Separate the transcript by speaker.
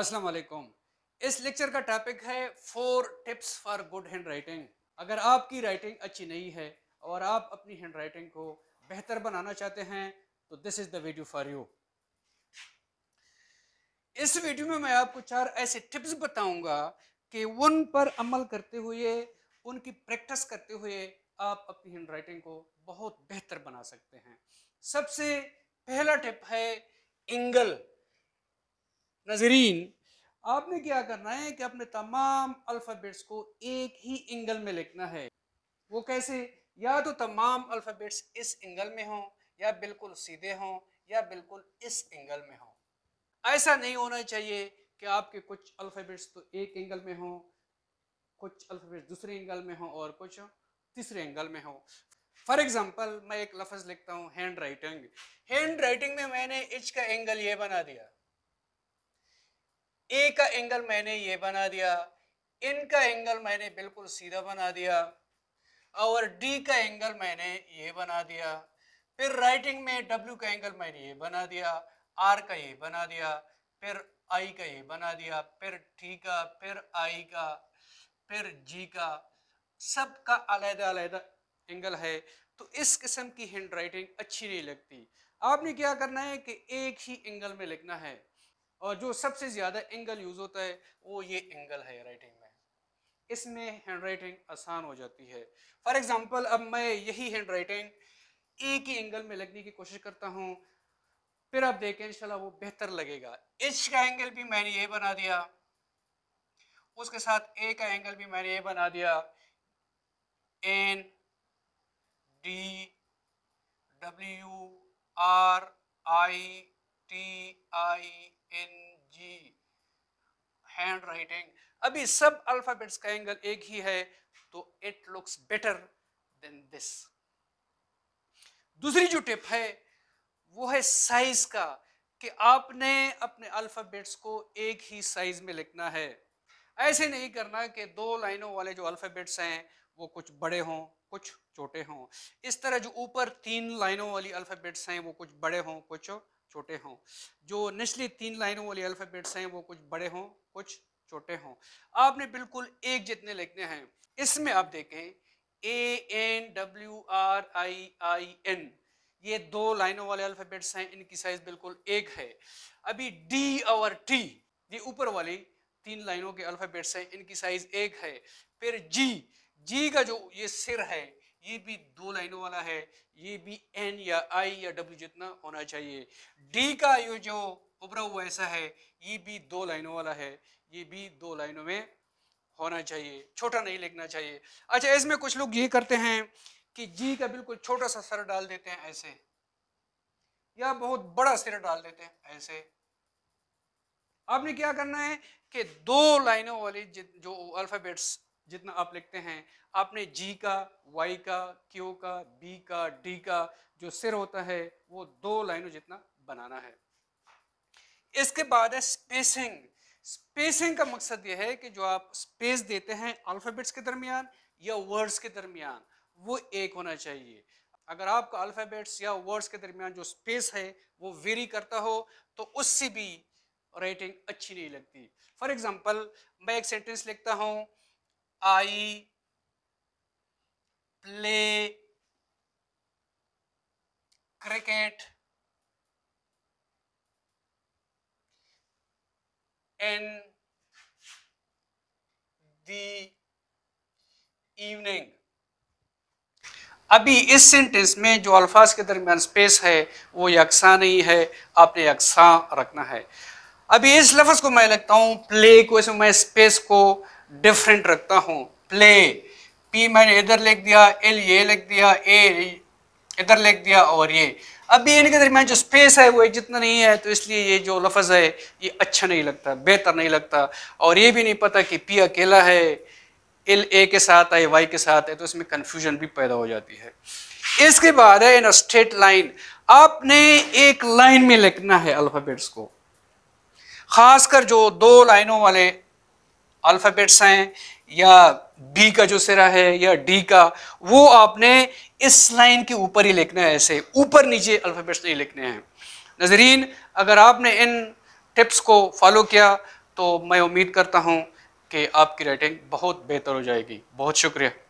Speaker 1: अस्सलाम वालेकुम इस लेक्चर का टॉपिक है four tips for good handwriting अगर आपकी राइटिंग अच्छी नहीं है और आप अपनी हैंड राइटिंग को बेहतर बनाना चाहते हैं तो this is the video for you इस वीडियो में मैं आपको चार ऐसे टिप्स बताऊंगा कि उन पर अमल करते हुए उनकी प्रैक्टिस करते हुए आप अपनी हैंड राइटिंग को बहुत बेहतर बना सकते हैं सबसे पहला टिप है एंगल नजरीन आपने क्या करना है कि अपने तमाम अल्फ़ाबेट्स को एक ही एंगल में लिखना है वो कैसे या तो तमाम अल्फ़ाबेट्स इस एंगल में हों या बिल्कुल सीधे हों या बिल्कुल इस एंगल में हों ऐसा नहीं होना चाहिए कि आपके कुछ अल्फ़ाबेट्स तो एक एंगल में हों कुछ अल्फ़ाबेट्स दूसरे एंगल में हों और कुछ तीसरे एंगल में हों फॉर एग्ज़ाम्पल मैं एक लफज लिखता हूँ हैंड राइटिंग हैंड राइटिंग में मैंने इच का एंगल ये बना दिया ए का एंगल मैंने ये बना दिया इनका का एंगल मैंने बिल्कुल सीधा बना दिया और डी का एंगल मैंने ये बना दिया फिर राइटिंग में डब्ल्यू का एंगल मैंने ये बना दिया आर का ये बना दिया फिर आई का ये बना दिया फिर टी का फिर आई का फिर जी का सब का अलहदा अलहदा एंगल है तो इस किस्म की हैंड राइटिंग अच्छी नहीं लगती आपने क्या करना है कि एक ही एंगल में लिखना है और जो सबसे ज़्यादा एंगल यूज़ होता है वो ये एंगल है राइटिंग में इसमें हैंड राइटिंग आसान हो जाती है फॉर एग्ज़ाम्पल अब मैं यही हैंड राइटिंग एक ही एंगल में लगने की कोशिश करता हूँ फिर आप देखें इंशाल्लाह वो बेहतर लगेगा एच का एंगल भी मैंने ये बना दिया उसके साथ ए का एंगल भी मैंने ये बना दिया N D W R I T I N G handwriting अभी सब अल्फ़ाबेट्स का एंगल एक ही है तो it looks better than this दूसरी जो टिप है वो है साइज का कि आपने अपने अल्फ़ाबेट्स को एक ही साइज में लिखना है ऐसे नहीं करना कि दो लाइनों वाले जो अल्फ़ाबेट्स हैं वो कुछ बड़े हों कुछ छोटे हों इस तरह जो ऊपर तीन लाइनों वाली अल्फ़ाबेट्स हैं वो कुछ बड़े हों कुछ छोटे हों जो निचली तीन लाइनों वाली अल्फ़ाबेट्स हैं वो कुछ बड़े हों कुछ छोटे हों आपने बिल्कुल एक जितने लिखने हैं इसमें आप देखें A N W R I I N ये दो लाइनों वाले अल्फ़ाबेट्स हैं इनकी साइज़ बिल्कुल एक है अभी डी और टी ये ऊपर वाली तीन लाइनों के अल्फ़ाबेट्स हैं इनकी साइज़ एक है फिर जी जी का जो ये सिर है ये भी दो लाइनों वाला है ये भी एन या आई या डब्ल्यू जितना होना चाहिए डी का ये जो उभरा हुआ ऐसा है ये भी दो लाइनों वाला है ये भी दो लाइनों में होना चाहिए छोटा नहीं लिखना चाहिए अच्छा इसमें कुछ लोग ये करते हैं कि जी का बिल्कुल छोटा सा सर डाल देते हैं ऐसे या बहुत बड़ा सिर डाल देते हैं ऐसे आपने क्या करना है कि दो लाइनों वाले जो अल्फ़ाबेट्स जितना आप लिखते हैं आपने जी का वाई का क्यू का बी का डी का जो सिर होता है वो दो लाइनों जितना बनाना है इसके बाद है स्पेसिंग स्पेसिंग का मकसद यह है कि जो आप स्पेस देते हैं अल्फ़ाबेट्स के दरमियान या वर्ड्स के दरमियान वो एक होना चाहिए अगर आपका अल्फ़ाबेट्स या वर्ड्स के दरमियान जो स्पेस है वो वेरी करता हो तो उससे भी राइटिंग अच्छी नहीं लगती फॉर एग्ज़ाम्पल मैं एक सेंटेंस लिखता हूँ I play cricket in the evening अभी इस सेंटेंस में जो अल्फाज के दरमियान स्पेस है वो यकसा नहीं है आपने यकसा रखना है अभी इस लफ्ज़ को मैं लगता हूँ प्ले को इसमें मैं स्पेस को डिफरेंट रखता हूँ प्ले पी मैंने इधर लिख दिया एल ये लिख दिया ए इधर लिख दिया और ये अभी इनके दरमियान जो स्पेस है वो जितना नहीं है तो इसलिए ये जो लफज है ये अच्छा नहीं लगता बेहतर नहीं लगता और ये भी नहीं पता कि पी अकेला है एल ए के साथ है वाई के साथ है तो इसमें कन्फ्यूजन भी पैदा हो जाती है इसके बाद है इन स्ट्रेट लाइन आपने एक लाइन में लिखना है अल्फ़ाबेट्स को खासकर जो दो लाइनों वाले अल्फ़ाबेट्स हैं या बी का जो सिरा है या डी का वो आपने इस लाइन के ऊपर ही लिखना है ऐसे ऊपर नीचे अल्फ़ाबेट्स नहीं लिखने हैं नजरीन अगर आपने इन टिप्स को फॉलो किया तो मैं उम्मीद करता हूँ कि आपकी राइटिंग बहुत बेहतर हो जाएगी बहुत शुक्रिया